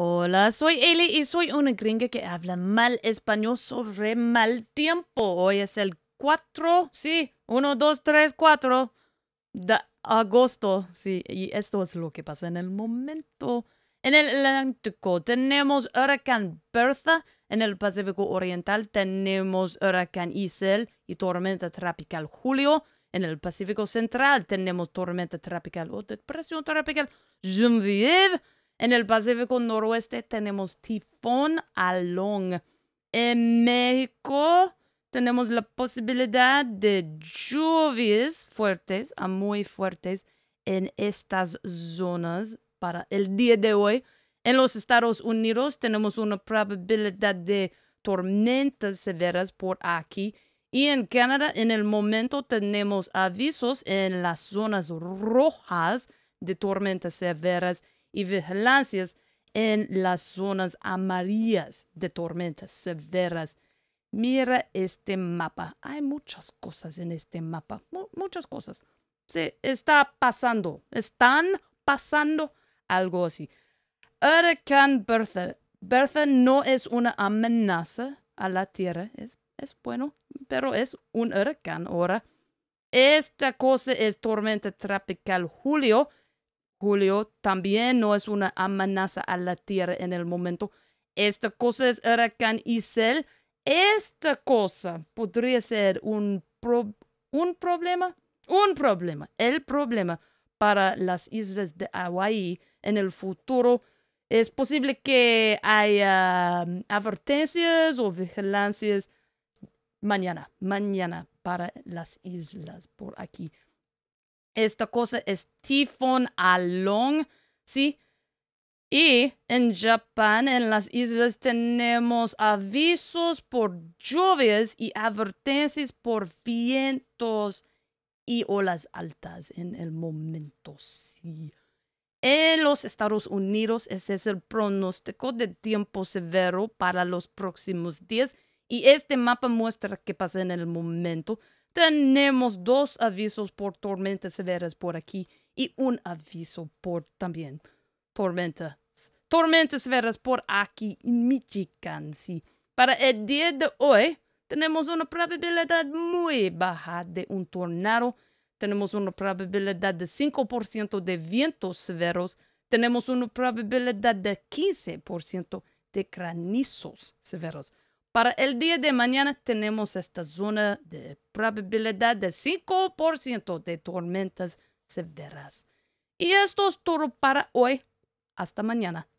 Hola, soy Eli y soy una gringa que habla mal español sobre mal tiempo. Hoy es el 4, sí, 1, 2, 3, 4 de agosto. Sí, y esto es lo que pasa en el momento. En el Atlántico tenemos huracán Bertha, en el Pacífico Oriental tenemos huracán Isel y tormenta tropical Julio. En el Pacífico Central tenemos tormenta tropical o depresión tropical en el Pacífico Noroeste tenemos Tifón Along. En México tenemos la posibilidad de lluvias fuertes a muy fuertes en estas zonas para el día de hoy. En los Estados Unidos tenemos una probabilidad de tormentas severas por aquí. Y en Canadá en el momento tenemos avisos en las zonas rojas de tormentas severas y vigilancias en las zonas amarillas de tormentas severas. Mira este mapa. Hay muchas cosas en este mapa. muchas cosas. Se está pasando. Están pasando algo así. Huracán Bertha. Bertha no es una amenaza a la Tierra. Es, es bueno, pero es un huracán ahora. Esta cosa es tormenta tropical Julio Julio también no es una amenaza a la tierra en el momento. Esta cosa es huracán Isel. Esta cosa podría ser un, un problema, un problema, el problema para las islas de Hawái en el futuro. Es posible que haya um, advertencias o vigilancias mañana, mañana para las islas por aquí. Esta cosa es tifón along, ¿sí? Y en Japón, en las islas, tenemos avisos por lluvias y advertencias por vientos y olas altas en el momento, sí. En los Estados Unidos, ese es el pronóstico de tiempo severo para los próximos días y este mapa muestra qué pasa en el momento. Tenemos dos avisos por tormentas severas por aquí y un aviso por también tormentas. Tormentas severas por aquí en Michigan, sí. Para el día de hoy tenemos una probabilidad muy baja de un tornado. Tenemos una probabilidad de 5% de vientos severos. Tenemos una probabilidad de 15% de granizos severos. Para el día de mañana tenemos esta zona de probabilidad de 5% de tormentas severas. Y esto es todo para hoy. Hasta mañana.